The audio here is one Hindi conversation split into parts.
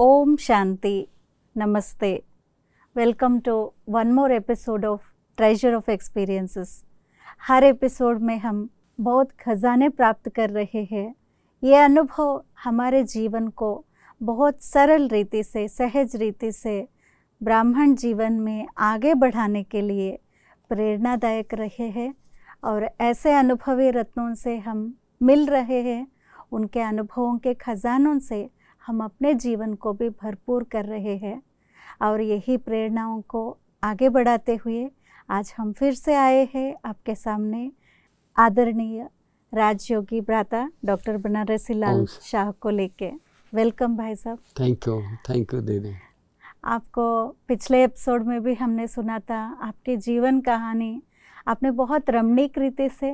ओम शांति नमस्ते welcome to one more episode of treasure of experiences हर एपिसोड में हम बहुत खजाने प्राप्त कर रहे हैं ये अनुभव हमारे जीवन को बहुत सरल रीति से सहज रीति से ब्राह्मण जीवन में आगे बढ़ाने के लिए प्रेरणादायक रहे हैं और ऐसे अनुभवी रत्नों से हम मिल रहे हैं उनके अनुभवों के खजानों से हम अपने जीवन को भी भरपूर कर रहे हैं और यही प्रेरणाओं को आगे बढ़ाते हुए आज हम फिर से आए हैं आपके सामने आदरणीय राजयोगी भ्राता डॉक्टर बनारसी लाल शाह को लेके वेलकम भाई साहब थैंक यू थैंक यू दीदी आपको पिछले एपिसोड में भी हमने सुना था आपकी जीवन कहानी आपने बहुत रमणीक रीति से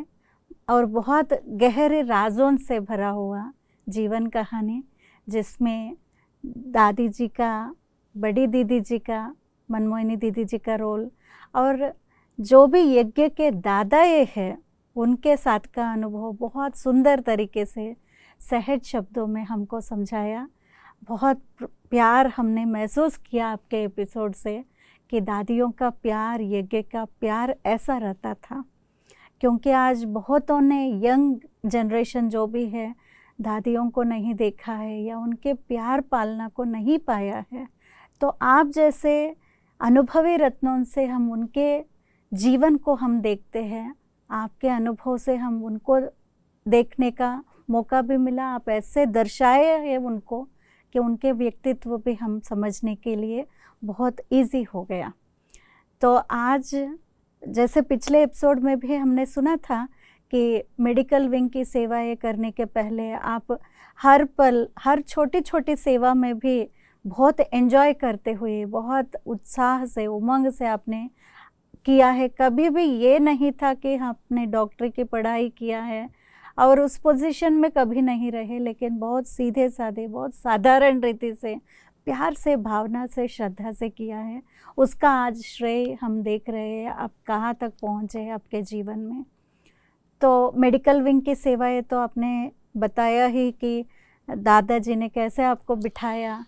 और बहुत गहरे राजों से भरा हुआ जीवन कहानी जिसमें दादी जी का बड़ी दीदी जी का मनमोहिनी दीदी जी का रोल और जो भी यज्ञ के दादा ये है उनके साथ का अनुभव बहुत सुंदर तरीके से सहज शब्दों में हमको समझाया बहुत प्यार हमने महसूस किया आपके एपिसोड से कि दादियों का प्यार यज्ञ का प्यार ऐसा रहता था क्योंकि आज बहुतों ने यंग जनरेशन जो भी है दादियों को नहीं देखा है या उनके प्यार पालना को नहीं पाया है तो आप जैसे अनुभवी रत्नों से हम उनके जीवन को हम देखते हैं आपके अनुभव से हम उनको देखने का मौका भी मिला आप ऐसे दर्शाए हैं उनको कि उनके व्यक्तित्व भी हम समझने के लिए बहुत इजी हो गया तो आज जैसे पिछले एपिसोड में भी हमने सुना था कि मेडिकल विंग की सेवाएं करने के पहले आप हर पल हर छोटी छोटी सेवा में भी बहुत एंजॉय करते हुए बहुत उत्साह से उमंग से आपने किया है कभी भी ये नहीं था कि आपने डॉक्टरी की पढ़ाई किया है और उस पोजीशन में कभी नहीं रहे लेकिन बहुत सीधे साधे बहुत साधारण रीति से प्यार से भावना से श्रद्धा से किया है उसका आज श्रेय हम देख रहे हैं आप कहाँ तक पहुँचे हैं आपके जीवन में तो मेडिकल विंग की सेवाएं तो आपने बताया ही कि दादाजी ने कैसे आपको बिठाया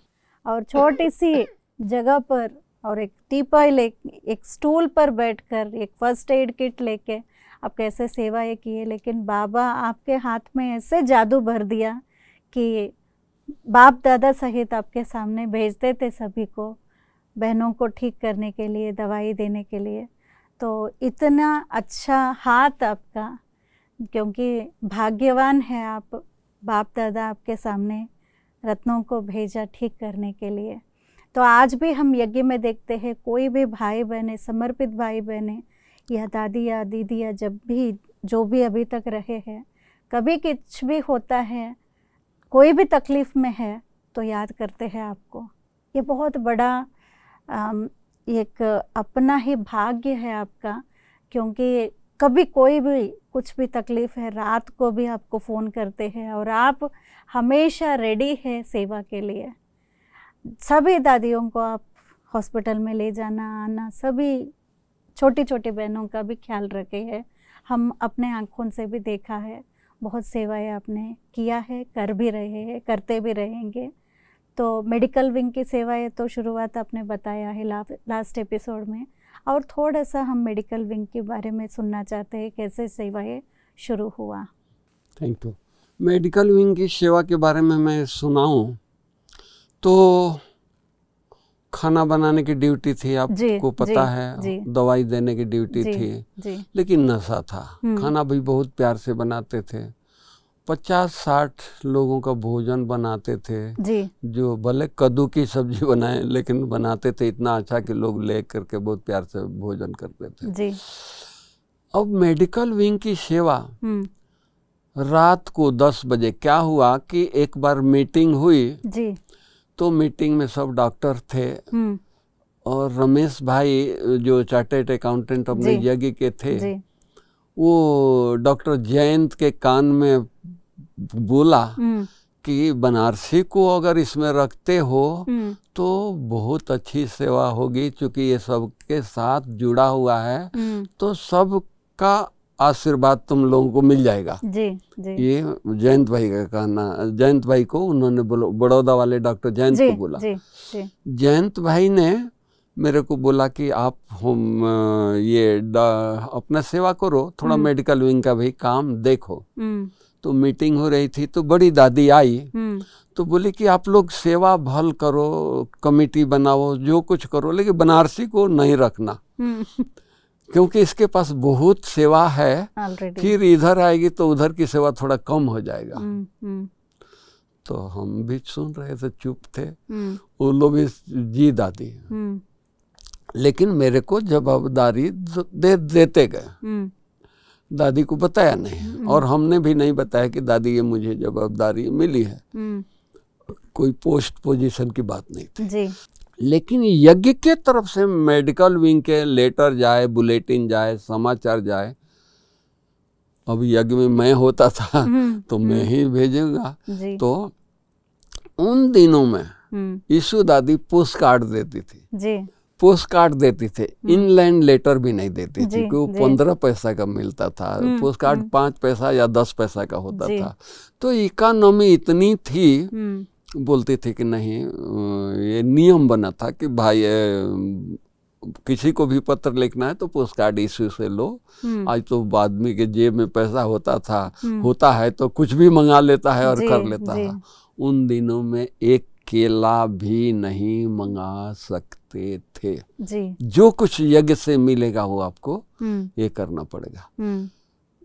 और छोटी सी जगह पर और एक टीपॉय ले एक स्टूल पर बैठकर एक फर्स्ट एड किट लेके आप कैसे सेवा ये किए लेकिन बाबा आपके हाथ में ऐसे जादू भर दिया कि बाप दादा सहित आपके सामने भेजते थे सभी को बहनों को ठीक करने के लिए दवाई देने के लिए तो इतना अच्छा हाथ आपका क्योंकि भाग्यवान है आप बाप दादा आपके सामने रत्नों को भेजा ठीक करने के लिए तो आज भी हम यज्ञ में देखते हैं कोई भी भाई बहने समर्पित भाई बहने या दादी या दीदी या जब भी जो भी अभी तक रहे हैं कभी कुछ भी होता है कोई भी तकलीफ़ में है तो याद करते हैं आपको ये बहुत बड़ा एक अपना ही भाग्य है आपका क्योंकि कभी कोई भी कुछ भी तकलीफ़ है रात को भी आपको फ़ोन करते हैं और आप हमेशा रेडी है सेवा के लिए सभी दादियों को आप हॉस्पिटल में ले जाना आना सभी छोटी छोटी बहनों का भी ख्याल रखे है हम अपने आँखों से भी देखा है बहुत सेवाएं आपने किया है कर भी रहे हैं करते भी रहेंगे तो मेडिकल विंग की सेवाएं तो शुरुआत आपने बताया है ला, लास्ट एपिसोड में और थोड़ा सा हम मेडिकल विंग के बारे में सुनना चाहते हैं कैसे सेवाएं शुरू हुआ थैंक यू मेडिकल विंग की सेवा के बारे में मैं सुनाऊँ तो खाना बनाने की ड्यूटी थी आपको पता है दवाई देने की ड्यूटी थी लेकिन नशा था हम्म। खाना भी बहुत प्यार से बनाते थे पचास साठ लोगों का भोजन बनाते थे जी। जो भले कद्दू की सब्जी बनाए लेकिन बनाते थे इतना अच्छा कि लोग ले करके बहुत प्यार से भोजन करते थे जी। अब मेडिकल विंग की सेवा हम्म। रात को दस बजे क्या हुआ कि एक बार मीटिंग हुई जी। तो मीटिंग में सब डॉक्टर थे हम्म। और रमेश भाई जो चार्टेड अकाउंटेंट अपने यज्ञ के थे वो डॉक्टर जयंत के कान में बोला हम्म। कि बनारसी को अगर इसमें रखते हो हम्म। तो बहुत अच्छी सेवा होगी क्योंकि ये सबके साथ जुड़ा हुआ है तो सब का आशीर्वाद तुम लोगों को मिल जाएगा जी जी ये जयंत भाई का कहना जयंत भाई को उन्होंने बड़ौदा वाले डॉक्टर जयंत को बोला जयंत भाई ने मेरे को बोला कि आप हम ये अपना सेवा करो थोड़ा हम्म। मेडिकल विंग का भी काम देखो हम्म। तो मीटिंग हो रही थी तो बड़ी दादी आई हम्म। तो बोली कि आप लोग सेवा भल करो कमेटी बनाओ जो कुछ करो लेकिन बनारसी को नहीं रखना क्योंकि इसके पास बहुत सेवा है फिर इधर आएगी तो उधर की सेवा थोड़ा कम हो जाएगा हम्म, हम्म। तो हम भी सुन रहे थे चुप थे उन हम्म। लोग भी जी दादी लेकिन मेरे को जवाबदारी दे देते गए दादी को बताया नहीं और हमने भी नहीं बताया कि दादी ये मुझे जवाबदारी मिली है कोई पोस्ट पोजीशन की बात नहीं थी जी। लेकिन यज्ञ के तरफ से मेडिकल विंग के लेटर जाए बुलेटिन जाए समाचार जाए अब यज्ञ में मैं होता था हम्म, तो मैं हम्म। ही भेजूंगा तो उन दिनों में हम्म। यीशु दादी पोस्ट कार्ड देती थी पोस्ट कार्ड देती थे इनलैंड लेटर भी नहीं देती थी क्योंकि वो पंद्रह पैसा का मिलता था पोस्ट कार्ड पांच पैसा या दस पैसा का होता था तो इकोनॉमी इतनी थी बोलते थे कि नहीं ये नियम बना था कि भाई किसी को भी पत्र लिखना है तो पोस्ट कार्ड इश्यू से लो हम्म। आज तो आदमी के जेब में पैसा होता था हम्म। होता है तो कुछ भी मंगा लेता है और कर लेता है उन दिनों में एक केला भी नहीं मंगा सकते थे जी। जो कुछ यज्ञ से मिलेगा वो आपको हम्म। ये करना पड़ेगा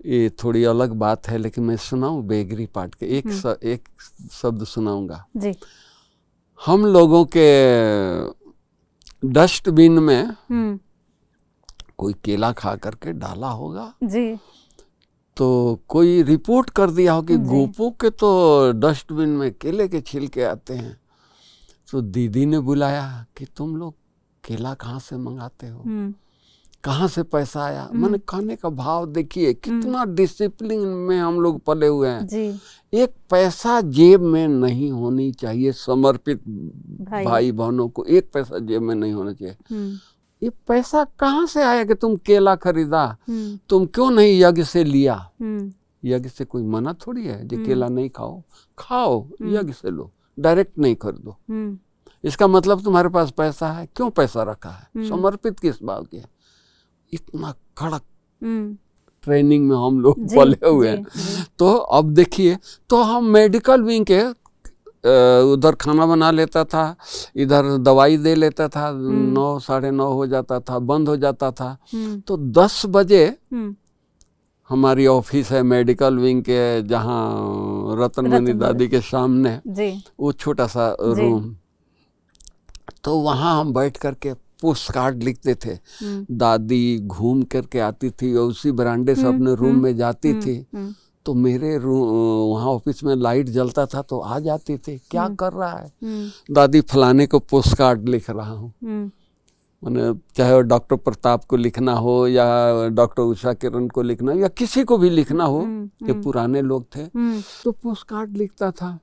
ये थोड़ी अलग बात है लेकिन मैं सुनाऊं बेगरी पार्ट के एक हम्म। स, एक शब्द सुनाऊंगा जी हम लोगों के डस्टबिन में हम्म। कोई केला खा करके डाला होगा जी तो कोई रिपोर्ट कर दिया हो कि गोपो के तो डस्टबिन में केले के छिलके आते हैं तो दीदी ने बुलाया कि तुम लोग केला कहाँ से मंगाते हो हम्म। कहाँ से पैसा आया हम्म। मैंने खाने का भाव देखिए हम्म। कितना डिसिप्लिन में हम लोग पले हुए हैं जी। एक पैसा जेब में नहीं होनी चाहिए समर्पित भाई, भाई बहनों को एक पैसा जेब में नहीं होना चाहिए हम्म। ये पैसा कहाँ से आया कि तुम केला खरीदा तुम क्यों नहीं यज्ञ से लिया यज्ञ से कोई मना थोड़ी है जो केला नहीं खाओ खाओ यज्ञ से लो डायरेक्ट नहीं खरीदो इसका मतलब तुम्हारे पास पैसा है क्यों पैसा रखा है समर्पित किस बात के है इतना कड़क हम्म। ट्रेनिंग में हम लोग पले हुए हैं तो अब देखिए तो हम मेडिकल विंग के उधर खाना बना लेता था इधर दवाई दे लेता था हम्म। नौ साढ़े नौ हो जाता था बंद हो जाता था हम्म। तो दस बजे हमारी ऑफिस है मेडिकल विंग के जहाँ रतनमणि दादी के सामने वो छोटा सा रूम तो वहाँ हम बैठ करके पोस्ट कार्ड लिखते थे हम्म। दादी घूम करके आती थी और उसी बरांडे से हम्म, अपने रूम हम्म, में जाती थी तो मेरे रूम वहाँ ऑफिस में लाइट जलता था तो आ जाती थी क्या कर रहा है दादी फलाने को पोस्ट कार्ड लिख रहा हूँ मैंने चाहे वो डॉक्टर प्रताप को लिखना हो या डॉक्टर उषा किरण को लिखना हो या किसी को भी लिखना हो ये पुराने लोग थे तो पोस्ट कार्ड लिखता था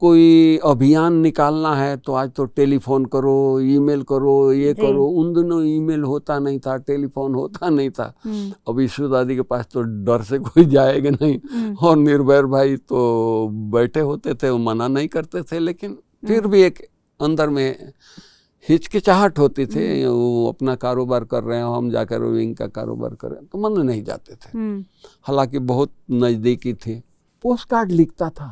कोई अभियान निकालना है तो आज तो टेलीफोन करो ईमेल करो ये करो उन दिनों ईमेल होता नहीं था टेलीफोन होता नहीं था हम्म। अब ईश्वर दादी के पास तो डर से कोई जाएगा नहीं हम्म। और निर्भय भाई तो बैठे होते थे वो मना नहीं करते थे लेकिन हम्म। फिर भी एक अंदर में हिचकिचाहट होती थी वो अपना कारोबार कर रहे हैं हम जाकर विंग का कारोबार कर रहे हैं तो मन नहीं जाते थे हालांकि बहुत नज़दीकी थी पोस्ट कार्ड लिखता था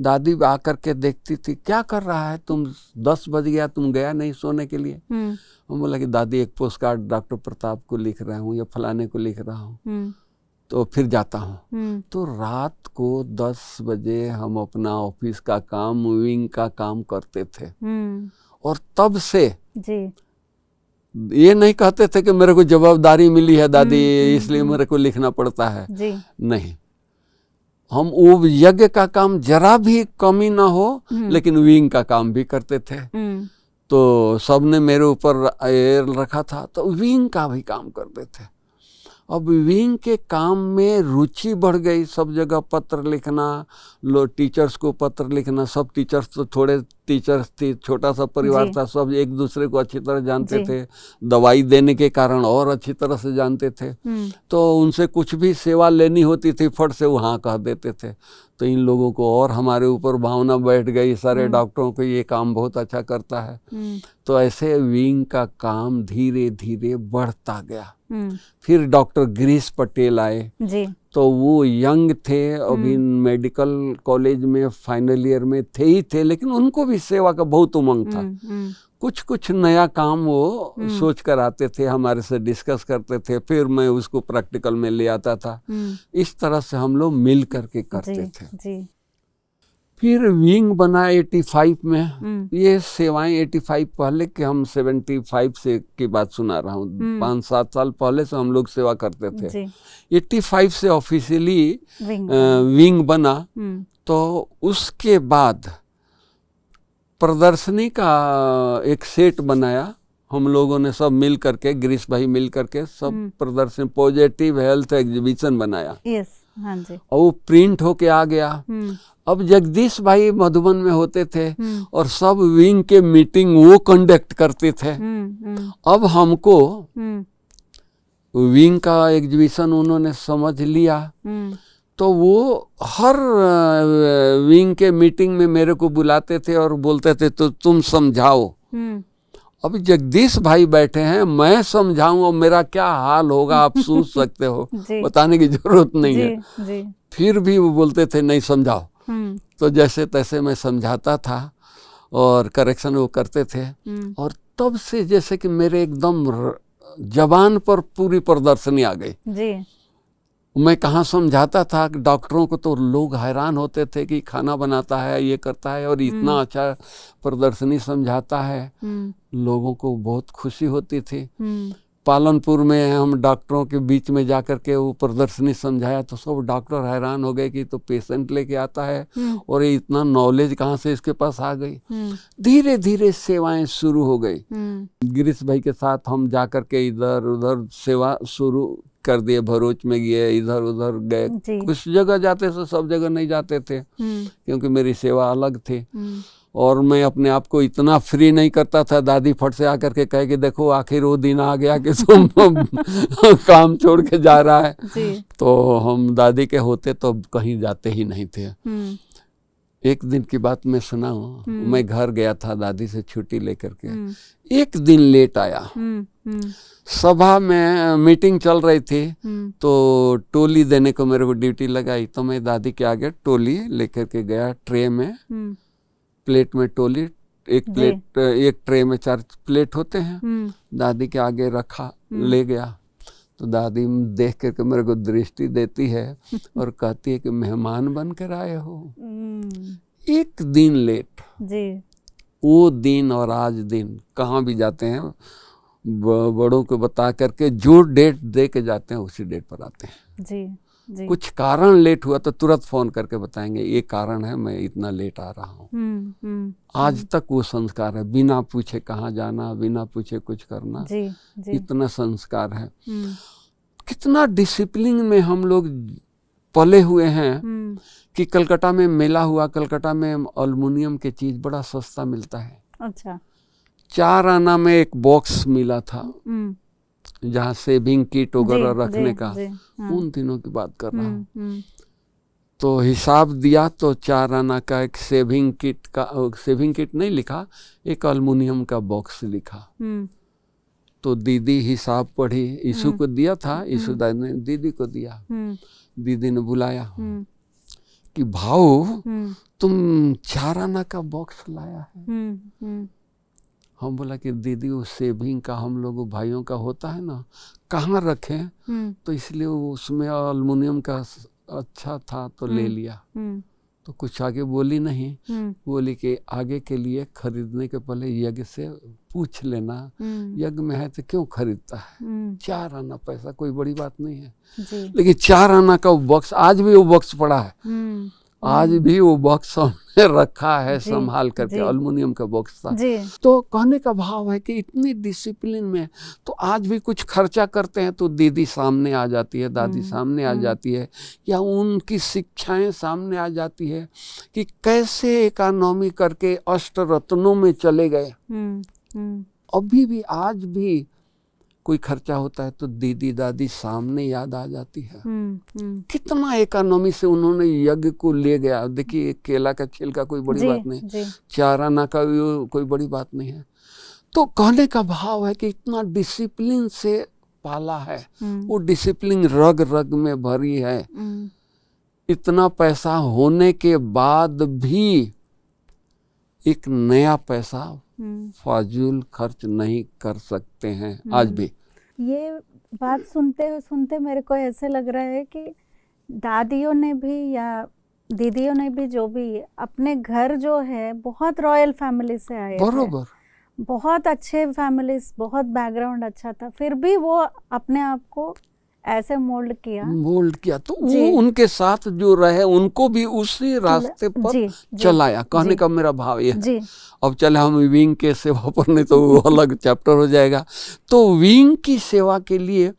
दादी आकर के देखती थी क्या कर रहा है तुम दस बज गया तुम गया नहीं सोने के लिए हम्म। हम बोला कि दादी एक पोस्ट कार्ड डॉक्टर प्रताप को लिख रहा हूँ या फलाने को लिख रहा हूँ हम्म। तो फिर जाता हूँ हम्म। तो रात को दस बजे हम अपना ऑफिस का काम मूविंग का काम करते थे और तब से जी ये नहीं कहते थे कि मेरे को जवाबदारी मिली है दादी इसलिए मेरे को लिखना पड़ता है जी नहीं हम वो यज्ञ का काम जरा भी कमी ना हो हम्म। लेकिन विंग का काम भी करते थे हम्म। तो सबने मेरे ऊपर एयर रखा था तो विंग का भी काम करते थे अब विंग के काम में रुचि बढ़ गई सब जगह पत्र लिखना लो टीचर्स को पत्र लिखना सब टीचर्स तो थोड़े टीचर्स थी छोटा सा परिवार था सब एक दूसरे को अच्छी तरह जानते थे दवाई देने के कारण और अच्छी तरह से जानते थे हम्म। तो उनसे कुछ भी सेवा लेनी होती थी फट से वो हाँ कह देते थे तो इन लोगों को और हमारे ऊपर भावना बैठ गई सारे हम्म। डॉक्टरों को ये काम बहुत अच्छा करता है हम्म। तो ऐसे विंग का काम धीरे धीरे बढ़ता गया फिर डॉक्टर गिरीश पटेल आए तो वो यंग थे अभी हम्म। मेडिकल कॉलेज में फाइनल ईयर में थे ही थे लेकिन उनको भी सेवा का बहुत उमंग था हम्म, हम्म। कुछ कुछ नया काम वो सोच कर आते थे हमारे से डिस्कस करते थे फिर मैं उसको प्रैक्टिकल में ले आता था इस तरह से हम लोग मिल करके करते जी, थे जी। फिर विंग बना 85 में हम्म। ये सेवाएं 85 पहले के हम 75 से की बात सुना रहा हूँ हम्म। पांच सात साल पहले से हम लोग सेवा करते थे 85 से ऑफिशियली विंग, बना हम्म। तो उसके बाद प्रदर्शनी का एक सेट बनाया हम लोगों ने सब मिल करके ग्रीस भाई मिल करके सब प्रदर्शन पॉजिटिव हेल्थ एग्जीबिशन बनाया yes. हाँ और वो प्रिंट होके आ गया हम्म। अब जगदीश भाई मधुबन में होते थे हम्म। और सब विंग के मीटिंग वो कंडक्ट करते थे हम्म, अब हमको विंग का एग्जीबिशन उन्होंने समझ लिया तो वो हर विंग के मीटिंग में मेरे को बुलाते थे और बोलते थे तो तुम समझाओ अभी जगदीश भाई बैठे हैं मैं समझाऊं और मेरा क्या हाल होगा आप सोच सकते हो बताने की जरूरत नहीं जी, है जी। फिर भी वो बोलते थे नहीं समझाओ हम्म। तो जैसे तैसे मैं समझाता था और करेक्शन वो करते थे हम्म। और तब से जैसे कि मेरे एकदम जबान पर पूरी प्रदर्शनी आ गई जी मैं कहाँ समझाता था डॉक्टरों को तो लोग हैरान होते थे कि खाना बनाता है ये करता है और इतना हम्म। अच्छा प्रदर्शनी समझाता है हम्म। लोगों को बहुत खुशी होती थी हम्म। पालनपुर में हम डॉक्टरों के बीच में जा कर के वो प्रदर्शनी समझाया तो सब डॉक्टर हैरान हो गए कि तो पेशेंट लेके आता है और ये इतना नॉलेज कहाँ से इसके पास आ गई धीरे धीरे सेवाएं शुरू हो गई गिरीश भाई के साथ हम जा कर के इधर उधर सेवा शुरू कर दिए भरूच में गए इधर उधर गए कुछ जगह जाते थे सब जगह नहीं जाते थे हम्म। क्योंकि मेरी सेवा अलग थी हम्म। और मैं अपने आप को इतना फ्री नहीं करता था दादी फट से आकर के कहे कि देखो आखिर वो दिन आ गया कि तुम काम छोड़ के जा रहा है तो हम दादी के होते तो कहीं जाते ही नहीं थे हम्म। एक दिन की बात मैं सुना हूँ हम्म। मैं घर गया था दादी से छुट्टी लेकर के हम्म। एक दिन लेट आया हम्म, सभा में मीटिंग चल रही थी तो टोली देने को मेरे को ड्यूटी लगाई तो मैं दादी के आगे टोली लेकर के गया ट्रे में प्लेट में टोली एक प्लेट एक ट्रे में चार प्लेट होते हैं दादी के आगे रखा ले गया तो दादी देख करके मेरे को दृष्टि देती है और कहती है कि मेहमान बन कर आए हो हम्म। एक दिन लेट जी वो दिन और आज दिन कहाँ भी जाते हैं बड़ों को बता करके जो डेट दे के जाते हैं उसी डेट पर आते हैं जी कुछ कारण लेट हुआ तो तुरंत फोन करके बताएंगे ये कारण है मैं इतना लेट आ रहा हूँ हम्म, हम्म, आज हम्म। तक वो संस्कार है बिना पूछे कहाँ जाना बिना पूछे कुछ करना जी, जी। इतना संस्कार है कितना डिसिप्लिन में हम लोग पले हुए हैं कि कलकत्ता में मेला हुआ कलकत्ता में अल्मोनियम के चीज बड़ा सस्ता मिलता है अच्छा चार आना में एक बॉक्स मिला था जहाँ सेविंग किट वगैरह रखने का जी, हाँ। उन दिनों की बात कर रहा हम्म, हूँ हम्म। तो हिसाब दिया तो चार आना का एक सेविंग किट का सेविंग किट नहीं लिखा एक अल्मोनियम का बॉक्स लिखा हम्म। तो दीदी हिसाब पढ़ी यीशु को दिया था यीशु ने दीदी को दिया दीदी ने बुलाया कि भाऊ तुम चार आना का बॉक्स लाया है हम बोला कि दीदी वो सेविंग का हम लोग भाइयों का होता है ना कहाँ रखे हम्म। तो इसलिए उसमें अलमुनियम का अच्छा था तो ले हम्म। लिया हम्म। तो कुछ आगे बोली नहीं बोली कि आगे के लिए खरीदने के पहले यज्ञ से पूछ लेना यज्ञ में है तो क्यों खरीदता है चार आना पैसा कोई बड़ी बात नहीं है लेकिन चार आना का बॉक्स आज भी वो बॉक्स पड़ा है आज भी वो बॉक्स में रखा है संभाल करके अल्मोनियम का बॉक्स था तो कहने का भाव है कि इतनी डिसिप्लिन में तो आज भी कुछ खर्चा करते हैं तो दीदी सामने आ जाती है दादी हम्म, सामने आ हम्म। जाती है या उनकी शिक्षाएं सामने आ जाती है कि कैसे इकोनॉमी करके अष्ट रत्नों में चले गए हम्म, अभी भी आज भी कोई खर्चा होता है तो दीदी दादी सामने याद आ जाती है हम्म, हम्म। कितना इकोनॉमी से उन्होंने यज्ञ को ले गया देखिए केला का छिलका कोई बड़ी बात नहीं ना का भी कोई बड़ी बात नहीं है तो कहने का भाव है कि इतना डिसिप्लिन से पाला है हम्म। वो डिसिप्लिन रग रग में भरी है इतना पैसा होने के बाद भी एक नया पैसा फाजूल खर्च नहीं कर सकते हैं आज भी ये बात सुनते सुनते मेरे को ऐसे लग रहा है कि दादियों ने भी या दीदियों ने भी जो भी अपने घर जो है बहुत रॉयल फैमिली से आए बरोबर बहुत अच्छे फैमिली बहुत बैकग्राउंड अच्छा था फिर भी वो अपने आप को ऐसे मोल्ड किया मोल्ड किया तो वो उनके साथ जो रहे उनको भी उसी रास्ते पर जी, चलाया कहने का मेरा भाव ये अब चले हम विंग के सेवा पर नहीं तो अलग चैप्टर हो जाएगा तो विंग की सेवा के लिए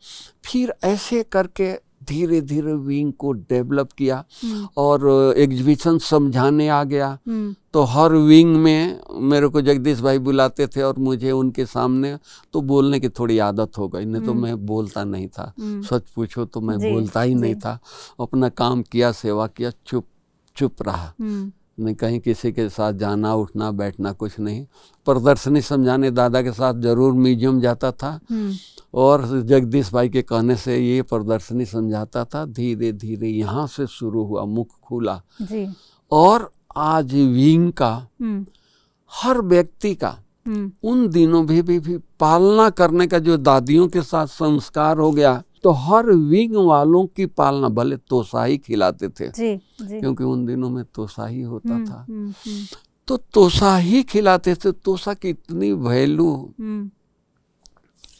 फिर ऐसे करके धीरे धीरे विंग को डेवलप किया हम्म। और एग्जीबिशन समझाने आ गया हम्म। तो हर विंग में मेरे को जगदीश भाई बुलाते थे और मुझे उनके सामने तो बोलने की थोड़ी आदत हो गई नहीं तो हम्म। मैं बोलता नहीं था सच पूछो तो मैं बोलता ही नहीं था अपना काम किया सेवा किया चुप चुप रहा नहीं कहीं किसी के साथ जाना उठना बैठना कुछ नहीं प्रदर्शनी समझाने दादा के साथ जरूर म्यूजियम जाता था हम्म। और जगदीश भाई के कहने से ये प्रदर्शनी समझाता था धीरे धीरे यहाँ से शुरू हुआ मुख खुला और आज विंग का हम्म। हर व्यक्ति का हम्म। उन दिनों भी, भी भी पालना करने का जो दादियों के साथ संस्कार हो गया तो हर विंग वालों की पालना भले तोसाही खिलाते थे जी, जी। क्योंकि उन दिनों में तोसाही होता हम्म, था हम्म, हम्म। तो तोसाही खिलाते थे तोसा की इतनी वैल्यू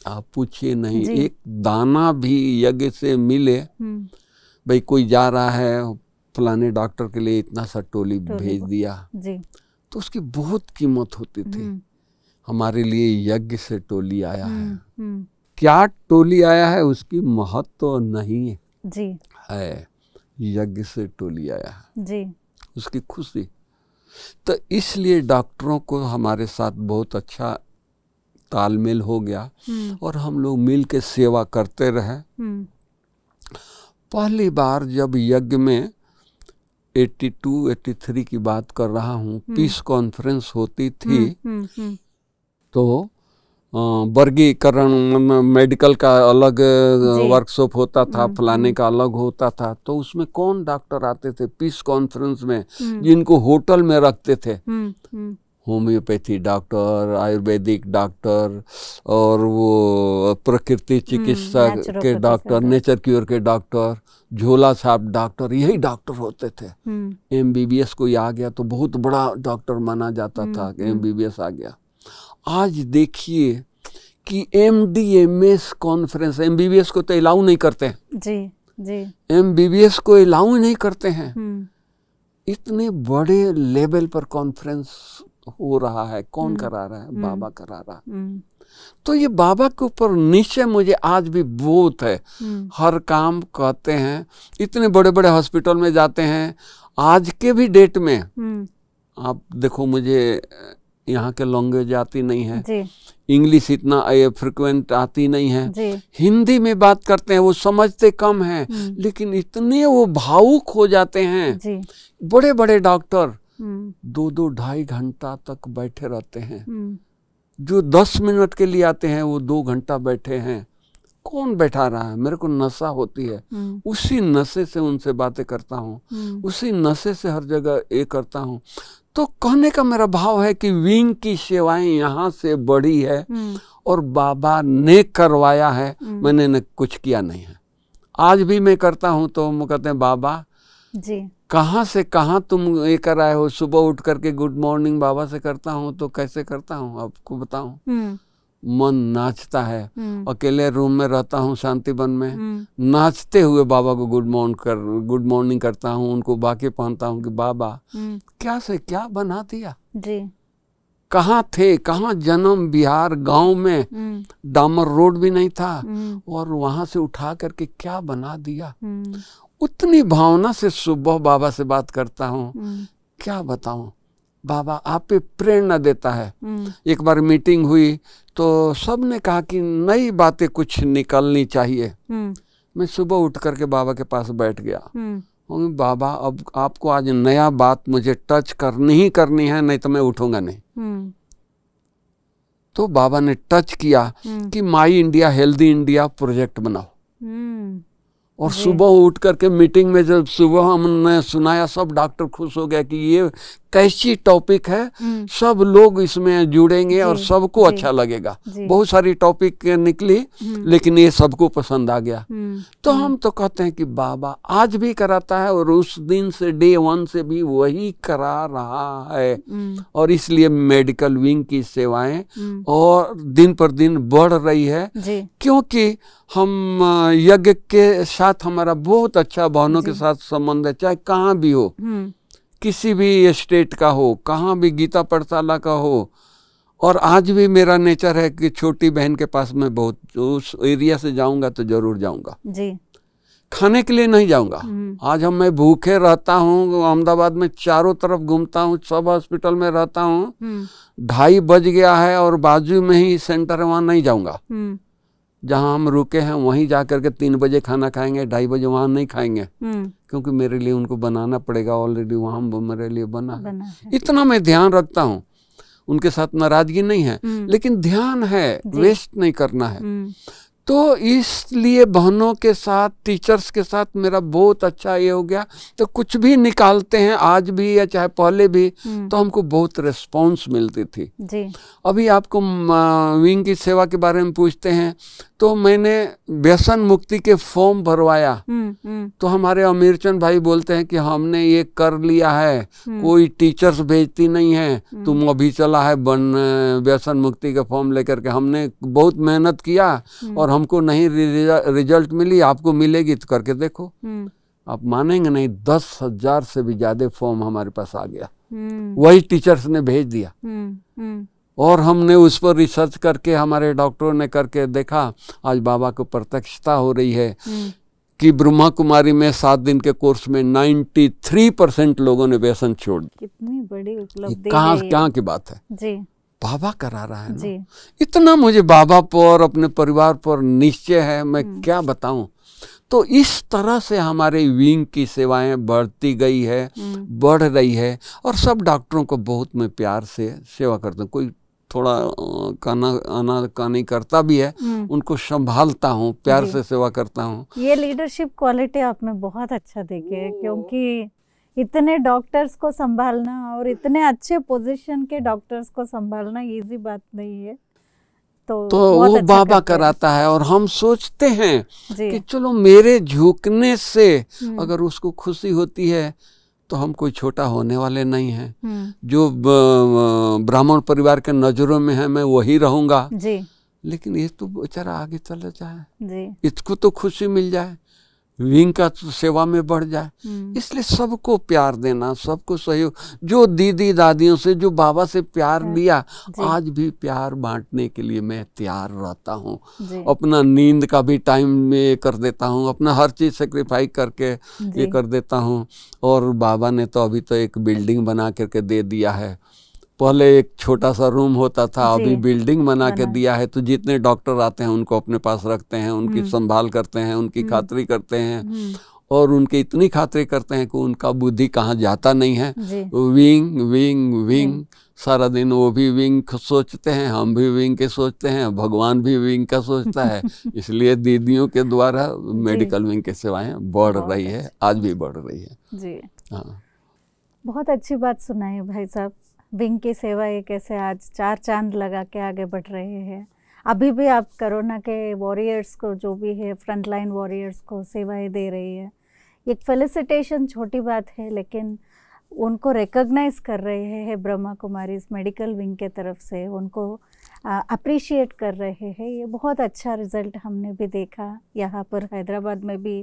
आप पूछिए नहीं एक दाना भी यज्ञ से मिले भाई कोई जा रहा है फलाने डॉक्टर के लिए इतना सा टोली भेज दिया जी। तो उसकी बहुत कीमत होती थी हमारे लिए यज्ञ से टोली आया है क्या टोली आया है उसकी महत्व तो नहीं जी है यज्ञ से टोली आया है जी उसकी खुशी तो इसलिए डॉक्टरों को हमारे साथ बहुत अच्छा तालमेल हो गया हम्म। और हम लोग मिल के सेवा करते रहे हम्म। पहली बार जब यज्ञ में 82, 83 की बात कर रहा हूँ हम्म। पीस कॉन्फ्रेंस होती थी तो वर्गीकरण मेडिकल का अलग वर्कशॉप होता था हम्म, फलाने हम्म। का अलग होता था तो उसमें कौन डॉक्टर आते थे पीस कॉन्फ्रेंस में हम्म। जिनको होटल में रखते थे होम्योपैथी डॉक्टर आयुर्वेदिक डॉक्टर और वो प्रकृति चिकित्सा के डॉक्टर नेचर क्योर के डॉक्टर झोला साहब डॉक्टर यही डॉक्टर होते थे एम बी बी एस कोई आ गया तो बहुत बड़ा डॉक्टर माना जाता था एम बी बी एस आ गया आज देखिए कि M D M S conference M B B S को तो अलाउ नहीं करते हैं जी जी एम बी बी एस को अलाउ नहीं करते हैं हम्म। इतने बड़े लेवल पर कॉन्फ्रेंस हो रहा है कौन हम्म। करा रहा है हम्म। बाबा करा रहा है तो ये बाबा के ऊपर निश्चय मुझे आज भी बहुत है हर काम कहते हैं इतने बड़े बड़े हॉस्पिटल में जाते हैं आज के भी डेट में आप देखो मुझे यहाँ के लैंग्वेज आती नहीं है इंग्लिश इतना फ्रिक्वेंट आती नहीं है हिंदी में बात करते हैं वो समझते कम हैं हम्म। लेकिन इतने वो भावुक हो जाते हैं बड़े बड़े डॉक्टर दो दो ढाई घंटा तक बैठे रहते हैं हम्म। जो दस मिनट के लिए आते हैं वो दो घंटा बैठे हैं कौन बैठा रहा है मेरे को नशा होती है हम्म। उसी नशे से उनसे बातें करता हूँ उसी नशे से हर जगह ये करता हूँ तो कहने का मेरा भाव है कि विंग की सेवाएं यहाँ से बड़ी है हम्म। और बाबा ने करवाया है हम्म। मैंने न कुछ किया नहीं है आज भी मैं करता हूँ तो हम कहते हैं बाबा जी कहाँ से कहाँ तुम ये कर आए हो सुबह उठ करके गुड मॉर्निंग बाबा से करता हूँ तो कैसे करता हूँ आपको बताऊ हम्म। मन नाचता है हम्म। अकेले रूम में रहता हूँ शांति वन में हम्म। नाचते हुए बाबा को गुड मॉर्निंग कर गुड मॉर्निंग करता हूँ उनको बाकी पहनता हूँ कि बाबा हम्म। क्या से क्या बना दिया जी कहाँ थे कहाँ जन्म बिहार गांव में डामर रोड भी नहीं था और वहां से उठा करके क्या बना दिया उतनी भावना से सुबह बाबा से बात करता हूँ क्या बताऊं बाबा आप पे प्रेरणा देता है हम्म। एक बार मीटिंग हुई तो सब ने कहा कि नई बातें कुछ निकलनी चाहिए हम्म। मैं सुबह उठ करके बाबा के पास बैठ गया हम्म। बाबा अब आपको आज नया बात मुझे टच करनी ही करनी है नहीं तो मैं उठूंगा नहीं तो बाबा ने टच किया कि my India healthy India project बनाओ और सुबह उठ करके मीटिंग में जब सुबह हमने सुनाया सब डॉक्टर खुश हो गया कि ये कैसी टॉपिक है हम्म। सब लोग इसमें जुड़ेंगे और सबको अच्छा लगेगा बहुत सारी टॉपिक निकली हम्म। लेकिन ये सबको पसंद आ गया हम्म। तो हम तो कहते हैं कि बाबा आज भी कराता है और उस दिन से डे वन से भी वही करा रहा है और इसलिए मेडिकल विंग की सेवाएं और दिन पर दिन बढ़ रही है क्योंकि हम यज्ञ के साथ हमारा बहुत अच्छा भवनों के साथ संबंध है चाहे कहाँ भी हो किसी भी स्टेट का हो कहाँ भी गीता पाठशाला का हो और आज भी मेरा नेचर है कि छोटी बहन के पास मैं बहुत उस एरिया से जाऊंगा तो जरूर जाऊंगा जी खाने के लिए नहीं जाऊंगा हम्म। आज हम मैं भूखे रहता हूँ अहमदाबाद में चारों तरफ घूमता हूँ सब हॉस्पिटल में रहता हूँ हम्म। ढाई बज गया है और बाजू में ही सेंटर है वहां नहीं जाऊंगा हम्म। जहाँ हम रुके हैं वहीं जा करके तीन बजे खाना खाएंगे ढाई बजे वहाँ नहीं खाएंगे हम्म। क्योंकि मेरे लिए उनको बनाना पड़ेगा ऑलरेडी वहाँ मेरे लिए बना, बना है। इतना मैं ध्यान रखता हूँ उनके साथ नाराजगी नहीं है हम्म। लेकिन ध्यान है वेस्ट नहीं करना है हम्म। तो इसलिए बहनों के साथ टीचर्स के साथ मेरा बहुत अच्छा ये हो गया तो कुछ भी निकालते हैं आज भी या चाहे पहले भी तो हमको बहुत रिस्पांस मिलती थी जी। अभी आपको विंग की सेवा के बारे में पूछते हैं तो मैंने व्यसन मुक्ति के फॉर्म भरवाया हम्म, हम्म। तो हमारे अमीर चंद भाई बोलते हैं कि हमने ये कर लिया है हम्म। कोई टीचर्स भेजती नहीं है तुम अभी चला है बन व्यसन मुक्ति के फॉर्म लेकर के हमने बहुत मेहनत किया और हमको नहीं रिजल्ट मिली आपको मिलेगी तो करके देखो आप मानेंगे नहीं दस हजार से भी ज्यादा फॉर्म हमारे पास आ गया वही टीचर्स ने भेज दिया और हमने उस पर रिसर्च करके हमारे डॉक्टरों ने करके देखा आज बाबा को प्रत्यक्षता हो रही है हम्म। कि ब्रह्मा कुमारी में सात दिन के कोर्स में 93 परसेंट लोगों ने व्यसन छोड़ दिया कितनी बड़ी उपलब्धि कहाँ कहाँ की बात है जी बाबा करा रहा है जी। इतना मुझे बाबा पर अपने परिवार पर निश्चय है मैं हम्म। क्या बताऊं तो इस तरह से हमारे विंग की सेवाएं बढ़ती गई है हम्म। बढ़ रही है और सब डॉक्टरों को बहुत मैं प्यार से सेवा करता हूँ कोई थोड़ा काना आना कानी करता भी है हम्म। उनको संभालता हूँ प्यार से सेवा करता हूँ ये लीडरशिप क्वालिटी आप में बहुत अच्छा देखे क्योंकि इतने डॉक्टर्स को संभालना और इतने अच्छे पोजीशन के डॉक्टर्स को संभालना इजी बात नहीं है तो, तो वो अच्छा बाबा कराता है और हम सोचते हैं कि चलो मेरे झुकने से हम्म। अगर उसको खुशी होती है तो हम कोई छोटा होने वाले नहीं हैं हम्म। जो ब्राह्मण परिवार के नजरों में है मैं वही रहूंगा जी लेकिन ये तो बेचारा आगे चला जाए इसको तो खुशी मिल जाए विंग का तो सेवा में बढ़ जाए हम्म। इसलिए सबको प्यार देना सबको सहयोग जो दीदी दादियों से जो बाबा से प्यार लिया आज भी प्यार बांटने के लिए मैं तैयार रहता हूँ अपना नींद का भी टाइम में कर देता हूँ अपना हर चीज़ सेक्रीफाइस करके ये कर देता हूँ और बाबा ने तो अभी तो एक बिल्डिंग बना करके दे दिया है पहले एक छोटा सा रूम होता था अभी बिल्डिंग बना के दिया है तो जितने डॉक्टर आते हैं उनको अपने पास रखते हैं उनकी हम्म। संभाल करते हैं उनकी हम्म। खातरी करते हैं हम्म। और उनके इतनी खातरी करते हैं कि उनका बुद्धि कहाँ जाता नहीं है विंग विंग विंग सारा दिन वो भी विंग सोचते हैं हम भी विंग के सोचते हैं भगवान भी विंग का सोचता है इसलिए दीदियों के द्वारा मेडिकल विंग की सेवाएं बढ़ रही है आज भी बढ़ रही है जी हाँ बहुत अच्छी बात सुनाई भाई साहब विंग की सेवा एक ऐसे आज चार चांद लगा के आगे बढ़ रहे हैं अभी भी आप कोरोना के वॉरियर्स को जो भी है फ्रंट लाइन वॉरियर्स को सेवाएं दे रही है एक फेलिसिटेशन छोटी बात है लेकिन उनको रिकग्नाइज कर रहे हैं ब्रह्मा कुमारी इस मेडिकल विंग के तरफ से उनको अप्रिशिएट कर रहे हैं ये बहुत अच्छा रिजल्ट हमने भी देखा यहाँ पर हैदराबाद में भी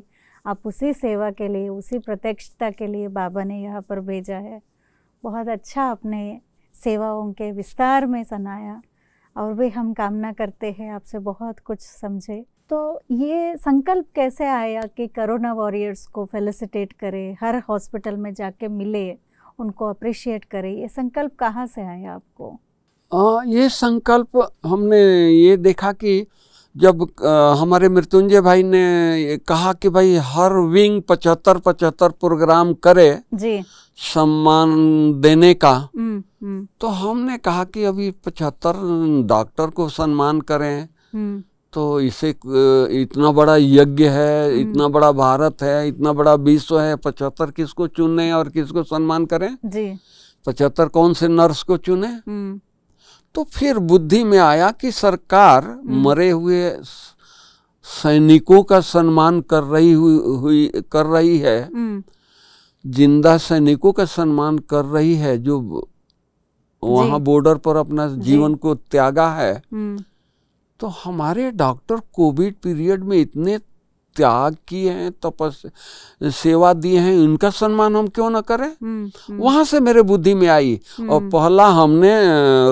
आप उसी सेवा के लिए उसी प्रत्यक्षता के लिए बाबा ने यहाँ पर भेजा है बहुत अच्छा अपने सेवाओं के विस्तार में सनाया और भी हम कामना करते हैं आपसे बहुत कुछ समझे तो ये संकल्प कैसे आया कि करोना वॉरियर्स को फेलिसिटेट करें हर हॉस्पिटल में जाके मिले उनको अप्रिशिएट करें ये संकल्प कहाँ से आया आपको आ, ये संकल्प हमने ये देखा कि जब आ, हमारे मृत्युंजय भाई ने कहा कि भाई हर विंग पचहत्तर पचहत्तर प्रोग्राम करे जी सम्मान देने का हम्म, हम्म। तो हमने कहा कि अभी पचहत्तर डॉक्टर को सम्मान करें हम्म। तो इसे इतना बड़ा यज्ञ है इतना बड़ा भारत है इतना बड़ा विश्व है पचहत्तर किसको चुने और किसको सम्मान करें जी पचहत्तर कौन से नर्स को चुने तो फिर बुद्धि में आया कि सरकार मरे हुए सैनिकों का सम्मान कर रही हुई, हुई कर रही है जिंदा सैनिकों का सम्मान कर रही है जो वहां बॉर्डर पर अपना जीवन को त्यागा है हम्म। तो हमारे डॉक्टर कोविड पीरियड में इतने त्याग किए हैं तपस्या सेवा दिए हैं इनका सम्मान हम क्यों ना करें हम्म, हम्म। वहां से मेरे बुद्धि में आई और पहला हमने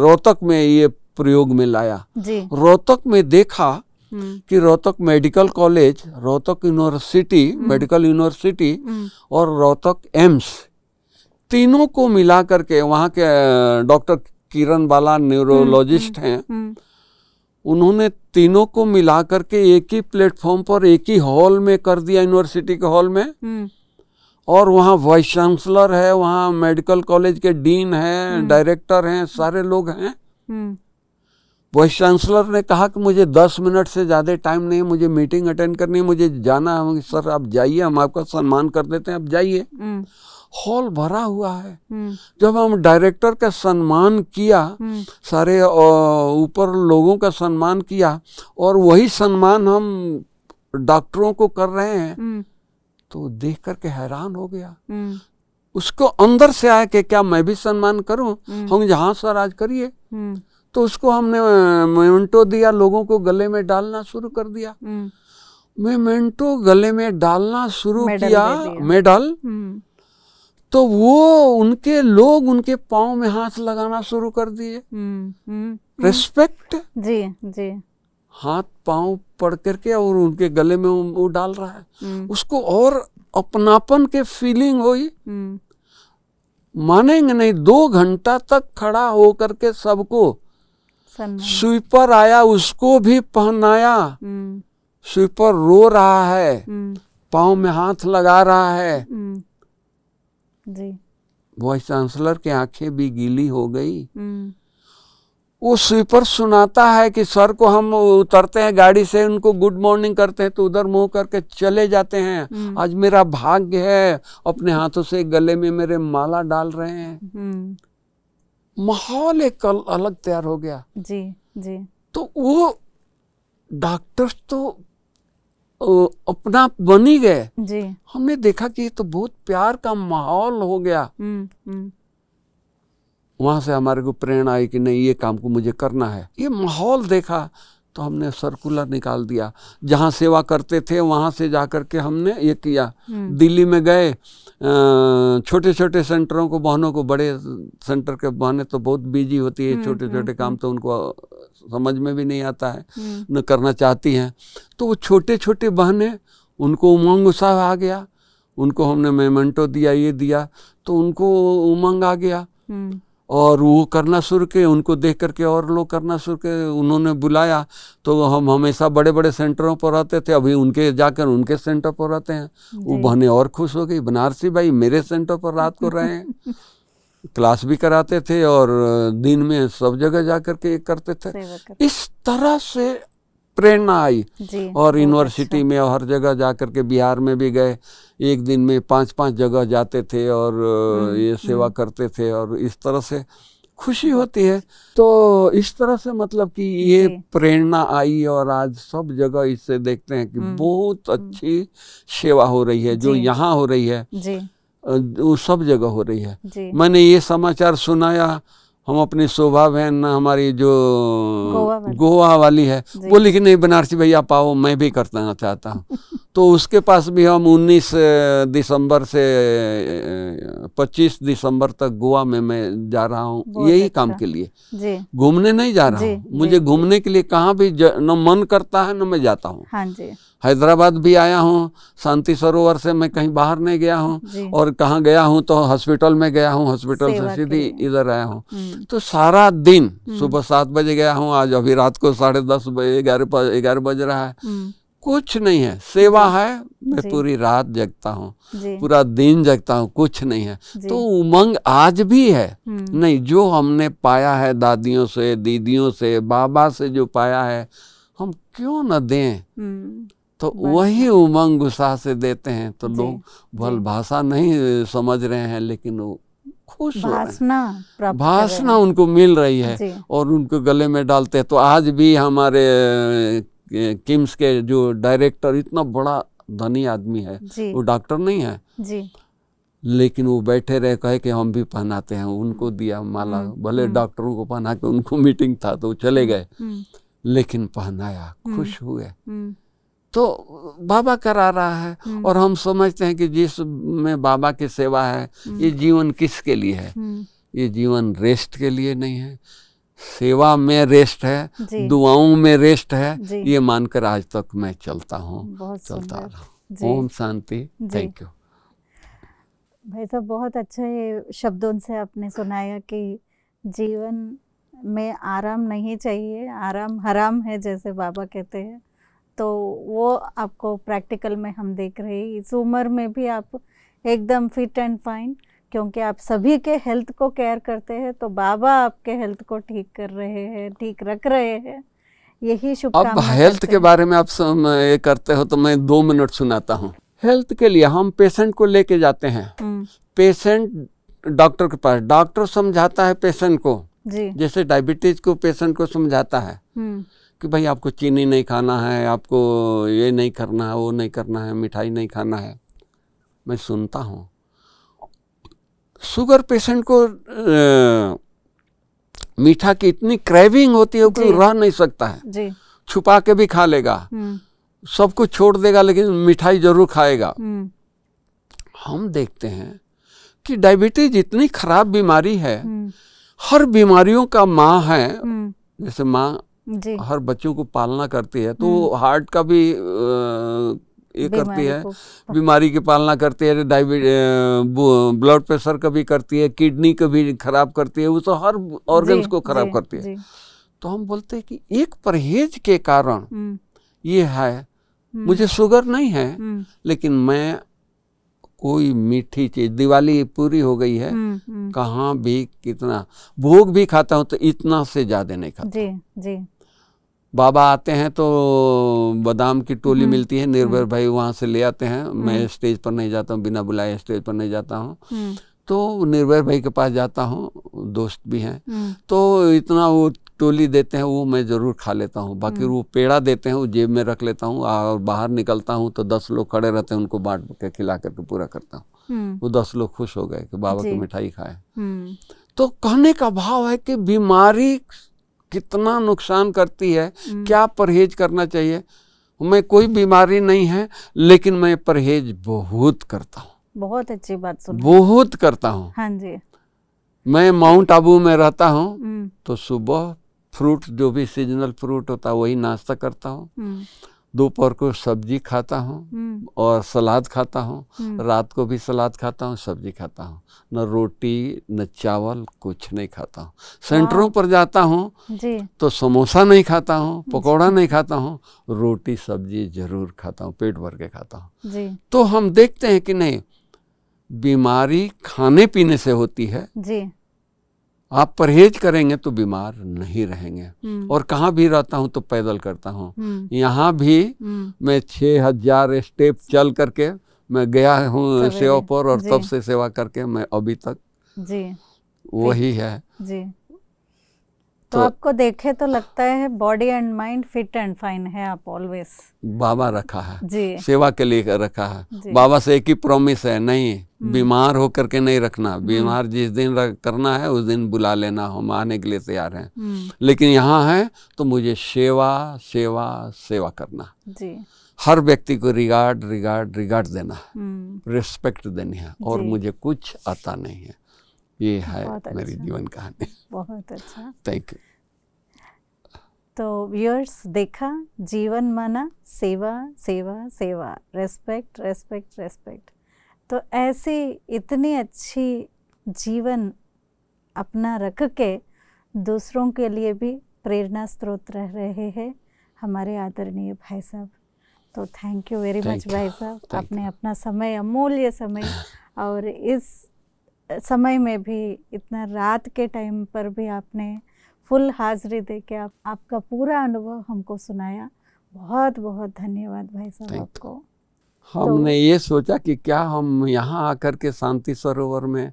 रोहतक में ये प्रयोग में लाया रोहतक में देखा हम्म। कि Rohtak medical college Rohtak university हम्म। मेडिकल यूनिवर्सिटी हम्म। और रोहतक एम्स तीनों को मिला करके वहाँ के डॉक्टर किरण बाला न्यूरोलॉजिस्ट हैं उन्होंने तीनों को मिला करके एक ही प्लेटफॉर्म पर एक ही हॉल में कर दिया यूनिवर्सिटी के हॉल में और वहाँ वाइस चांसलर है वहाँ मेडिकल कॉलेज के डीन हैं डायरेक्टर हैं सारे लोग हैं वाइस चांसलर ने कहा कि मुझे दस मिनट से ज़्यादा टाइम नहीं मुझे मीटिंग अटेंड करनी है मुझे जाना है सर आप जाइए हम आपका सम्मान कर देते हैं आप जाइए हम्म। हॉल भरा हुआ है हम्म। जब हम डायरेक्टर का सम्मान किया हम्म। सारे ऊपर लोगों का सम्मान किया और वही सम्मान हम डॉक्टरों को कर रहे हैं तो देख करके हैरान हो गया उसको अंदर से आया कि क्या मैं भी सम्मान करूं हम यहां सर आज करिए तो उसको हमने मेमेंटो दिया लोगों को गले में डालना शुरू कर दिया मेमेंटो हम्म। गले में डालना शुरू किया मेडल हम्म। तो वो उनके लोग उनके पाँव में हाथ लगाना शुरू कर दिए रिस्पेक्ट हम्म, जी जी हाथ पाँव पड़ करके और उनके गले में वो डाल रहा है उसको और अपनापन के फीलिंग हुई मानेंगे नहीं दो घंटा तक खड़ा हो करके सबको स्वीपर आया उसको भी पहनाया हम्म। स्वीपर रो रहा है हम्म। पाँव में हाथ लगा रहा है हम्म। वॉइस चांसलर की आंखें भी गीली हो गई वो स्वीपर सुनाता है कि सर को हम उतरते हैं गाड़ी से उनको गुड मॉर्निंग करते हैं तो उधर मुंह करके चले जाते हैं आज मेरा भाग्य है अपने हाथों से गले में मेरे माला डाल रहे हैं माहौल एक अलग तैयार हो गया जी जी तो वो डॉक्टर्स तो अपना बन ही गए जी हमने देखा कि ये तो बहुत प्यार का माहौल हो गया हम्म, हम्म। वहां से हमारे को प्रेरणा आई कि नहीं ये काम को मुझे करना है ये माहौल देखा तो हमने सर्कुलर निकाल दिया जहां सेवा करते थे वहां से जाकर के हमने ये किया हम्म। दिल्ली में गए छोटे छोटे सेंटरों को बहनों को बड़े सेंटर के बहने तो बहुत बिजी होती है हम्म, छोटे छोटे हम्म, काम हम्म। तो उनको समझ में भी नहीं आता है न करना चाहती हैं तो वो छोटे छोटे बहने उनको उमंग उत्साह आ गया उनको हमने मेमेंटो दिया ये दिया तो उनको उमंग आ गया और वो करना शुरू किए उनको देख करके और लोग करना शुरू किए उन्होंने बुलाया तो हम हमेशा बड़े बड़े सेंटरों पर रहते थे अभी उनके जाकर उनके सेंटर पर रहते हैं वो बहने और खुश हो गई बनारसी भाई मेरे सेंटर पर रात को रहे हैं क्लास भी कराते थे और दिन में सब जगह जा करके करते थे इस तरह से प्रेरणा आई और यूनिवर्सिटी अच्छा। में और हर जगह जा कर के बिहार में भी गए एक दिन में पांच पांच जगह जाते थे और हम्म, ये हम्म। सेवा करते थे और इस तरह से खुशी होती है तो इस तरह से मतलब कि ये प्रेरणा आई और आज सब जगह इससे देखते हैं कि हम्म। बहुत अच्छी सेवा हो रही है जो यहाँ हो रही है वो सब जगह हो रही है मैंने ये समाचार सुनाया हम अपनी शोभा बहन ना हमारी जो गोवा वाली, वाली है वो लिखी नहीं बनारसी भैया पाओ मैं भी करना चाहता हूँ तो उसके पास भी हम 19 दिसंबर से 25 दिसंबर तक गोवा में मैं जा रहा हूँ यही अच्छा। काम के लिए घूमने नहीं जा रहा हूँ मुझे घूमने के लिए कहाँ भी न मन करता है न मैं जाता हूँ हाँ हैदराबाद भी आया हूँ शांति सरोवर से मैं कहीं बाहर नहीं गया हूँ और कहाँ गया हूँ तो हॉस्पिटल में गया हूँ हॉस्पिटल से सीधी इधर आया हूँ हम्म। तो सारा दिन हम्म। सुबह सात बजे गया हूँ आज अभी रात को साढ़े दस बजे ग्यारह ग्यारह बज रहा है हम्म। कुछ नहीं है सेवा है मैं पूरी रात जगता हूँ पूरा दिन जगता हूँ कुछ नहीं है तो उमंग आज भी है नहीं जो हमने पाया है दादियों से दीदियों से बाबा से जो पाया है हम क्यों न दें तो वही उमंग उत्साह से देते हैं तो लोग भल भाषा नहीं समझ रहे हैं लेकिन वो खुश भाषना भाषना उनको मिल रही है और उनको गले में डालते हैं तो आज भी हमारे किम्स के जो डायरेक्टर इतना बड़ा धनी आदमी है वो डॉक्टर नहीं है जी लेकिन वो बैठे रहे कहे कि हम भी पहनाते हैं उनको दिया माला हम्म, भले हम्म। डॉक्टरों को पहना के उनको मीटिंग था तो चले हम्म, गए लेकिन पहनाया खुश हुए तो बाबा करा रहा है हम्म। और हम समझते हैं कि जिस में बाबा की सेवा है हम्म। ये जीवन किसके लिए है हम्म। ये जीवन रेस्ट के लिए नहीं है सेवा में रेस्ट है दुआओं में रेस्ट है ये मानकर आज तक मैं चलता हूँ चलता रहा ओम शांति थैंक यू भाई साहब बहुत अच्छे शब्दों से आपने सुनाया कि जीवन में आराम नहीं चाहिए आराम हराम है जैसे बाबा कहते हैं तो वो आपको प्रैक्टिकल में हम देख रहे हैं इस उम्र में भी आप एकदम फिट एंड फाइन क्योंकि आप सभी के हेल्थ को केयर करते हैं तो बाबा आपके हेल्थ को ठीक कर रहे हैं ठीक रख रहे हैं यही अब हेल्थ के बारे में आप ये करते हो तो मैं दो मिनट सुनाता हूँ हेल्थ के लिए हम पेशेंट को लेके जाते हैं पेशेंट हम्म। डॉक्टर के पास डॉक्टर समझाता है पेशेंट को जी। जैसे डायबिटीज को पेशेंट को समझाता है हम्म। कि भाई आपको चीनी नहीं खाना है आपको ये नहीं करना है वो नहीं करना है मिठाई नहीं खाना है मैं सुनता हूँ शुगर पेशेंट को आ, मीठा की इतनी क्रेविंग होती है कि रह नहीं सकता है जी। छुपा के भी खा लेगा हम्म। सब कुछ छोड़ देगा लेकिन मिठाई जरूर खाएगा हम्म। हम देखते हैं कि डायबिटीज इतनी खराब बीमारी है हम्म। हर बीमारियों का माँ है जैसे माँ हर बच्चों को पालना करती है तो हम्म। हार्ट का भी ये करती है बीमारी की पालना करती है डायबिट ब्लड प्रेशर का भी करती है किडनी का भी खराब करती है वो तो हर ऑर्गन्स को खराब करती है तो हम बोलते हैं कि एक परहेज के कारण हम्म। ये है हम्म। मुझे शुगर नहीं है लेकिन मैं कोई मीठी चीज दिवाली पूरी हो गई है कहाँ भी कितना भोग भी खाता हूँ तो इतना से ज्यादा नहीं खाता जी जी बाबा आते हैं तो बादाम की टोली हम्म। मिलती है निर्भर हम्म। भाई वहाँ से ले आते हैं हम्म। मैं स्टेज पर नहीं जाता हूँ बिना बुलाए स्टेज पर नहीं जाता हूँ तो निर्भय भाई के पास जाता हूँ दोस्त भी हैं तो इतना वो टोली देते हैं वो मैं ज़रूर खा लेता हूँ बाकी वो पेड़ा देते हैं वो जेब में रख लेता हूँ और बाहर निकलता हूँ तो दस लोग खड़े रहते हैं उनको बांट के खिला करके पूरा करता हूँ वो दस लोग खुश हो गए कि बाबा की मिठाई खाए तो कहने का भाव है कि बीमारी कितना नुकसान करती है हम्म। क्या परहेज करना चाहिए मैं कोई बीमारी नहीं है लेकिन मैं परहेज बहुत करता हूँ बहुत अच्छी बात सुन बहुत करता हूँ हाँ जी मैं माउंट आबू में रहता हूँ हम्म। तो सुबह फ्रूट जो भी सीजनल फ्रूट होता है वही नाश्ता करता हूँ हम्म। दोपहर को सब्जी खाता हूँ हम्म। और सलाद खाता हूँ हम्म। रात को भी सलाद खाता हूँ सब्जी खाता हूँ न रोटी न चावल कुछ नहीं खाता हूँ सेंटरों पर जाता हूँ तो समोसा नहीं खाता हूँ पकौड़ा नहीं खाता हूँ रोटी सब्जी जरूर खाता हूँ पेट भर के खाता हूँ तो हम देखते हैं कि नहीं बीमारी खाने पीने से होती है जी आप परहेज करेंगे तो बीमार नहीं रहेंगे हम्म। और कहाँ भी रहता हूँ तो पैदल करता हूँ हम्म। यहाँ भी हम्म। मैं छः हजार स्टेप चल करके मैं गया हूँ सेवा पर और तब से सेवा करके मैं अभी तक जी वही है जी तो, तो आपको देखे तो लगता है body and mind fit and fine है आप ऑलवेज बाबा रखा है जी सेवा के लिए रखा है बाबा से एक ही प्रॉमिस है नहीं हम्म। बीमार होकर के नहीं रखना हम्म। बीमार जिस दिन करना है उस दिन बुला लेना हम आने के लिए तैयार हैं हम्म। लेकिन यहाँ है तो मुझे सेवा सेवा सेवा करना जी हर व्यक्ति को रिगार्ड रिगार्ड रिगार्ड देना है रिस्पेक्ट देनी है और मुझे कुछ आता नहीं है ये है अच्छा। मेरी जीवन कहानी बहुत अच्छा थैंक यू तो व्यूअर्स देखा जीवन माना सेवा सेवा सेवा रेस्पेक्ट रेस्पेक्ट रेस्पेक्ट तो ऐसी इतनी अच्छी जीवन अपना रख के दूसरों के लिए भी प्रेरणा स्रोत रह रहे हैं हमारे आदरणीय भाई साहब तो थैंक यू वेरी मच भाई साहब आपने अपना समय अमूल्य समय और इस समय में भी इतना रात के टाइम पर भी आपने फुल हाजिरी दे के आप, आपका पूरा अनुभव हमको सुनाया बहुत बहुत धन्यवाद भाई साहब आपको तो हमने तो, ये सोचा कि क्या हम यहाँ आकर के शांति सरोवर में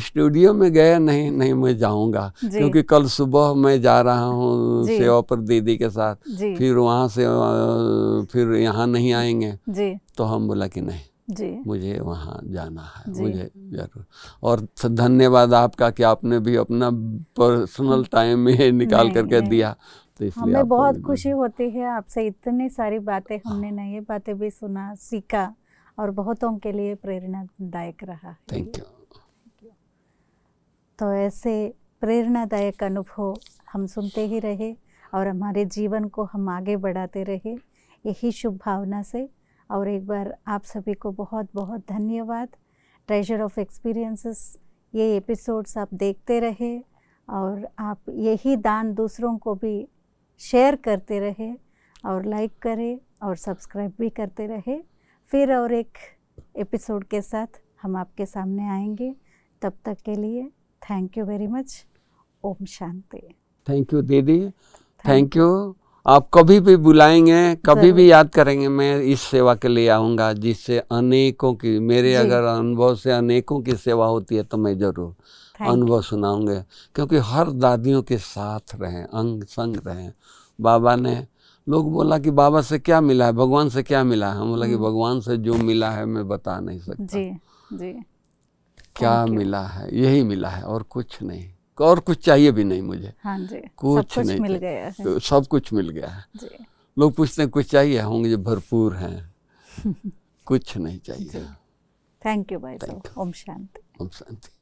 स्टूडियो में गए नहीं नहीं मैं जाऊंगा क्योंकि कल सुबह मैं जा रहा हूँ सेवा पर दीदी के साथ फिर वहाँ से फिर यहाँ नहीं आएंगे तो हम बोला कि नहीं जी मुझे वहाँ जाना है मुझे जरूर और धन्यवाद आपका कि आपने भी अपना पर्सनल टाइम निकाल करके दिया तो इसलिए हमें बहुत खुशी होती है आपसे इतनी सारी बातें हाँ। हमने नई बातें भी सुना सीखा और बहुतों के लिए प्रेरणादायक रहा थैंक यू तो ऐसे प्रेरणादायक अनुभव हम सुनते ही रहे और हमारे जीवन को हम आगे बढ़ाते रहे यही शुभ भावना से और एक बार आप सभी को बहुत बहुत धन्यवाद ट्रेजर ऑफ एक्सपीरियंसेस ये एपिसोड्स आप देखते रहे और आप यही दान दूसरों को भी शेयर करते रहे और लाइक करें और सब्सक्राइब भी करते रहे फिर और एक एपिसोड के साथ हम आपके सामने आएंगे तब तक के लिए थैंक यू वेरी मच ओम शांति थैंक यू दीदी थैंक यू आप कभी भी बुलाएंगे कभी भी याद करेंगे मैं इस सेवा के लिए आऊँगा जिससे अनेकों की मेरे अगर अनुभव से अनेकों की सेवा होती है तो मैं ज़रूर अनुभव सुनाऊंगे क्योंकि हर दादियों के साथ रहे अंग संग रहे बाबा ने लोग बोला कि बाबा से क्या मिला है भगवान से क्या मिला है हम बोला कि हम्म। भगवान से जो मिला है मैं बता नहीं सकता जी जी क्या मिला है यही मिला है और कुछ नहीं और कुछ चाहिए भी नहीं मुझे हाँ जी कुछ, सब कुछ नहीं मिल गया है सब कुछ मिल गया है लोग पूछते हैं कुछ चाहिए होंगे जो भरपूर हैं कुछ नहीं चाहिए थैंक यू भाई ओम शांति ओम शांति